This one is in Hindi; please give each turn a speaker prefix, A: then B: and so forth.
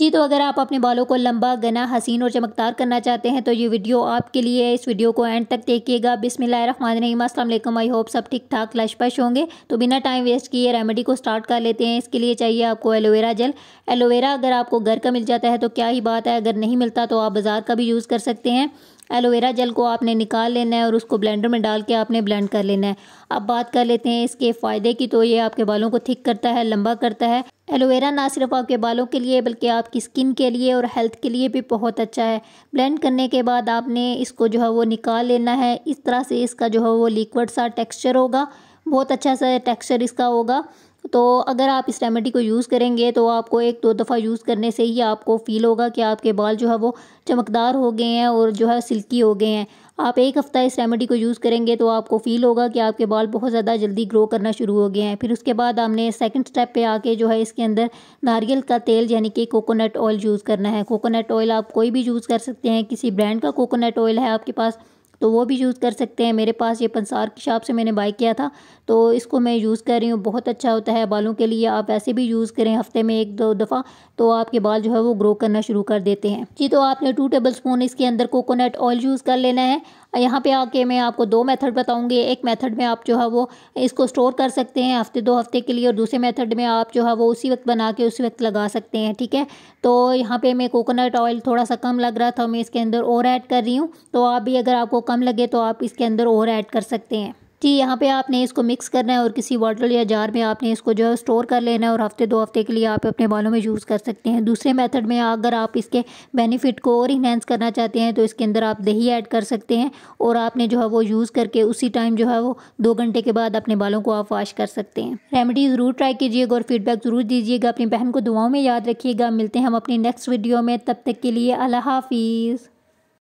A: जी तो अगर आप अपने बालों को लंबा गना हसीन और चमकदार करना चाहते हैं तो ये वीडियो आपके लिए है इस वीडियो को एंड तक देखिएगा बिसमिल्लाम असलम आई होप सब ठीक ठाक लशपश होंगे तो बिना टाइम वेस्ट किए रेमेडी को स्टार्ट कर लेते हैं इसके लिए चाहिए आपको एलोवेरा जेल एलोवेरा अगर आपको घर का मिल जाता है तो क्या ही बात है अगर नहीं मिलता तो आप बाज़ार का भी यूज़ कर सकते हैं एलोवेरा जेल को आपने निकाल लेना है और उसको ब्लेंडर में डाल के आपने ब्लेंड कर लेना है अब बात कर लेते हैं इसके फ़ायदे की तो ये आपके बालों को थिक करता है लंबा करता है एलोवेरा ना सिर्फ आपके बालों के लिए बल्कि आपकी स्किन के लिए और हेल्थ के लिए भी बहुत अच्छा है ब्लेंड करने के बाद आपने इसको जो है वो निकाल लेना है इस तरह से इसका जो है वो लिक्विड सा टेक्स्चर होगा बहुत अच्छा सा टेक्स्चर इसका होगा तो अगर आप इस रेमेडी को यूज़ करेंगे तो आपको एक दो दफ़ा यूज़ करने से ही आपको फ़ील होगा कि आपके बाल जो है वो चमकदार हो गए हैं और जो है सिल्की हो गए हैं आप एक हफ़्ता इस रेमेडी को यूज़ करेंगे तो आपको फ़ील होगा कि आपके बाल बहुत ज़्यादा जल्दी ग्रो करना शुरू हो गए हैं फिर उसके बाद हमने सेकंड स्टेप पे आके जो है इसके अंदर नारियल का तेल यानी कि कोकोनट ऑयल यूज़ करना है कोकोनट ऑयल आप कोई भी यूज़ कर सकते हैं किसी ब्रांड का कोकोनट ऑयल है आपके पास तो वो भी यूज़ कर सकते हैं मेरे पास ये पंसार की शॉप से मैंने बाई किया था तो इसको मैं यूज़ कर रही हूँ बहुत अच्छा होता है बालों के लिए आप ऐसे भी यूज़ करें हफ्ते में एक दो दफ़ा तो आपके बाल जो है वो ग्रो करना शुरू कर देते हैं जी तो आपने टू टेबल स्पून इसके अंदर कोकोनट ऑयल यूज़ कर लेना है यहाँ पे आके मैं आपको दो मेथड बताऊंगी एक मेथड में आप जो है वो इसको स्टोर कर सकते हैं हफ्ते दो हफ्ते के लिए और दूसरे मेथड में आप जो है वो उसी वक्त बना के उसी वक्त लगा सकते हैं ठीक है तो यहाँ पे मैं कोकोनट ऑयल थोड़ा सा कम लग रहा था मैं इसके अंदर और ऐड कर रही हूँ तो आप भी अगर आपको कम लगे तो आप इसके अंदर और ऐड कर सकते हैं जी यहाँ पे आपने इसको मिक्स करना है और किसी बॉटल या जार में आपने इसको जो है स्टोर कर लेना है और हफ्ते दो हफ्ते के लिए आप अपने बालों में यूज़ कर सकते हैं दूसरे मेथड में अगर आप इसके बेनिफिट को और इन्हेंस करना चाहते हैं तो इसके अंदर आप दही ऐड कर सकते हैं और आपने जो है वो यूज़ करके उसी टाइम जो है वो दो घंटे के बाद अपने बालों को आप वॉश कर सकते हैं रेमेडी ज़रूर ट्राई कीजिएगा और फीडबैक ज़रूर दीजिएगा अपनी बहन को दुआओं में याद रखिएगा मिलते हैं हम अपनी नेक्स्ट वीडियो में तब तक के लिए अल्लाह हाफिज़